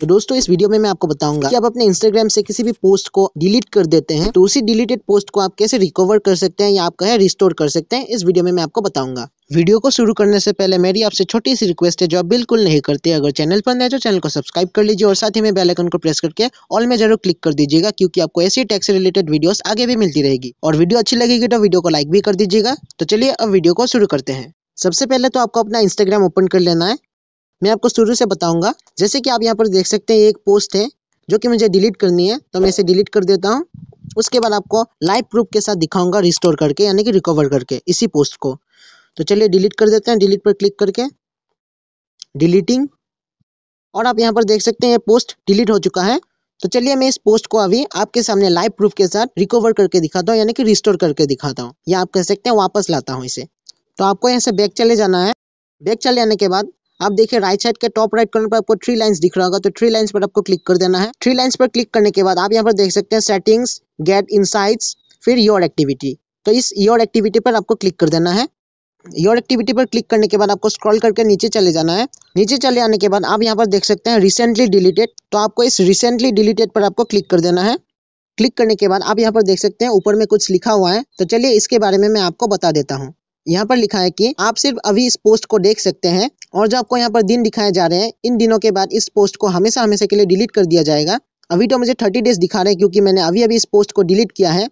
तो दोस्तों इस वीडियो में मैं आपको बताऊंगा कि आप अपने इंस्टाग्राम से किसी भी पोस्ट को डिलीट कर देते हैं तो उसी डिलीटेड पोस्ट को आप कैसे रिकवर कर सकते हैं या आप कहें रिस्टोर कर सकते हैं इस वीडियो में मैं आपको बताऊंगा वीडियो को शुरू करने से पहले मेरी आपसे छोटी सी रिक्वेस्ट है जो आप बिल्कुल नहीं करते अगर चैनल पर नए तो चैनल को सब्सक्राइब कर लीजिए और साथ ही में बेल आइकन को प्रेस करके ऑल में जरूर क्लिक कर दीजिएगा क्योंकि आपको ऐसी टैक्स से रिलेटेड वीडियोस आगे भी मिलती रहेगी और वीडियो अच्छी लगेगी तो वीडियो को लाइक भी कर दीजिएगा तो चलिए अब वीडियो को शुरू करते हैं सबसे पहले तो आपको अपना इंस्टाग्राम ओपन कर लेना है मैं आपको शुरू से बताऊंगा जैसे कि आप यहाँ पर देख सकते हैं एक पोस्ट है जो कि मुझे डिलीट करनी है तो मैं इसे डिलीट कर देता हूँ उसके बाद आपको लाइव प्रूफ के साथ दिखाऊंगा रिस्टोर करके यानी कि रिकवर करके इसी पोस्ट को तो चलिए डिलीट कर देते हैं डिलीट पर क्लिक करके डिलीटिंग और आप यहाँ पर देख सकते हैं ये पोस्ट डिलीट हो चुका है तो चलिए मैं इस पोस्ट को अभी आपके सामने लाइव प्रूफ के साथ रिकवर करके दिखाता हूँ यानी कि रिस्टोर करके दिखाता हूँ या आप कह सकते हैं वापस लाता हूँ इसे तो आपको यहाँ से बैग चले जाना है बैग चले जाने के बाद आप देखिए राइट साइड के टॉप राइट कॉर्नर पर आपको थ्री लाइन्स दिख रहा होगा तो थ्री लाइन्स पर आपको क्लिक कर देना है थ्री लाइन्स पर क्लिक करने के बाद आप यहाँ पर देख सकते हैं सेटिंग्स गेट इनसाइट्स फिर योर एक्टिविटी तो इस योर एक्टिविटी पर आपको क्लिक कर देना है योर एक्टिविटी पर क्लिक करने के बाद आपको स्क्रॉल करके नीचे चले जाना है नीचे चले आने के बाद आप यहाँ पर देख सकते हैं रिसेंटली डिलीटेड तो आपको इस रिसेंटली डिलीटेड पर आपको क्लिक कर देना है क्लिक करने के बाद आप यहाँ पर देख सकते हैं ऊपर में कुछ लिखा हुआ है तो चलिए इसके बारे में मैं आपको बता देता हूँ यहाँ पर लिखा है कि आप सिर्फ अभी इस पोस्ट को देख सकते हैं और जो आपको यहाँ पर दिन दिखाए जा रहे हैं इन दिनों के बाद इस पोस्ट को हमेशा हमेशा के लिए डिलीट कर दिया जाएगा अभी तो मुझे थर्टी डेज दिखा रहे हैं क्योंकि मैंने अभी अभी इस पोस्ट को डिलीट किया है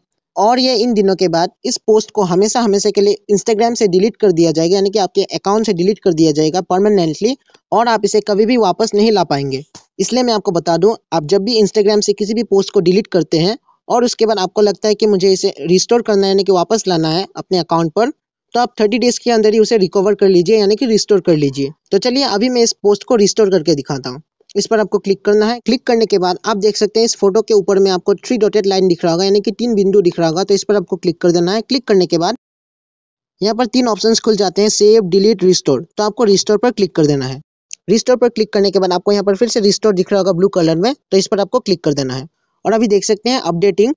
और ये इन दिनों के बाद इस पोस्ट को हमेशा हमेशा के लिए इंस्टाग्राम से डिलीट कर दिया जाएगा यानी कि आपके अकाउंट से डिलीट कर दिया जाएगा परमानेंटली और आप इसे कभी भी वापस नहीं ला पाएंगे इसलिए मैं आपको बता दूं आप जब भी इंस्टाग्राम से किसी भी पोस्ट को डिलीट करते हैं और उसके बाद आपको लगता है कि मुझे इसे रिस्टोर करना है यानी कि वापस लाना है अपने अकाउंट पर तो आप थर्टी डेज के अंदर ही उसे रिकवर कर लीजिए यानी कि रिस्टोर कर लीजिए तो चलिए अभी मैं इस पोस्ट को रिस्टोर करके दिखाता हूँ इस पर आपको क्लिक करना है क्लिक करने के बाद आप देख सकते हैं इस फोटो के ऊपर में आपको थ्री डॉटेड लाइन दिख रहा होगा यानी कि तीन बिंदु दिख रहा होगा तो इस पर आपको क्लिक कर देना है क्लिक करने के बाद यहाँ पर तीन ऑप्शन खुल जाते हैं सेव डिलीट रिस्टोर तो आपको रिस्टोर पर क्लिक कर देना है रिस्टोर पर क्लिक करने के बाद आपको यहाँ पर फिर से रिस्टोर दिख रहा होगा ब्लू कलर में तो इस पर आपको क्लिक कर देना है और अभी देख सकते हैं अपडेटिंग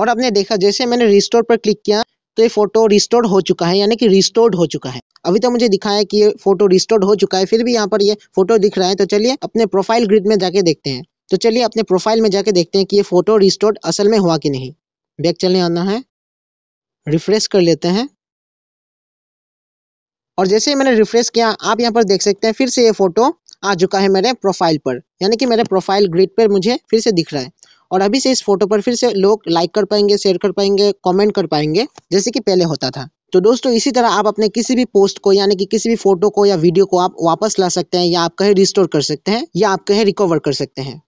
और आपने देखा जैसे मैंने रिस्टोर पर क्लिक किया तो ये फोटो रिस्टोर हो चुका है यानी कि रिस्टोर्ड हो चुका है अभी तो मुझे दिखाया कि ये फोटो रिस्टोर्ड हो चुका है फिर भी यहाँ पर ये फोटो दिख रहा है तो चलिए अपने प्रोफाइल ग्रिड में जाके देखते हैं तो चलिए अपने प्रोफाइल में जाके देखते हैं कि ये फोटो रिस्टोर्ड असल में हुआ कि नहीं बैग चलने आना है रिफ्रेश कर लेते हैं और जैसे ही मैंने रिफ्रेश किया आप यहाँ पर देख सकते हैं फिर से ये फोटो आ चुका है मेरे प्रोफाइल पर यानी कि मेरे प्रोफाइल ग्रिड पर मुझे फिर से दिख रहा है और अभी से इस फोटो पर फिर से लोग लाइक कर पाएंगे शेयर कर पाएंगे कमेंट कर पाएंगे जैसे कि पहले होता था तो दोस्तों इसी तरह आप अपने किसी भी पोस्ट को यानी कि किसी भी फोटो को या वीडियो को आप वापस ला सकते हैं या आप कहीं रिस्टोर कर सकते हैं या आप कहीं रिकवर कर सकते हैं